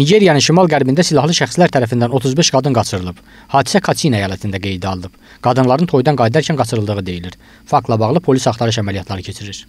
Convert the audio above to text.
Nigeriyanın şimal-qərbində silahlı şəxslər tərəfindən 35 qadın qaçırılıb. Hadisə Katsina əyalətində qeydə alınıb. Qadınların toydan qayıdarkən qaçırıldığı deyilir. Faktla bağlı polis axtarış əməliyyatları keçirir.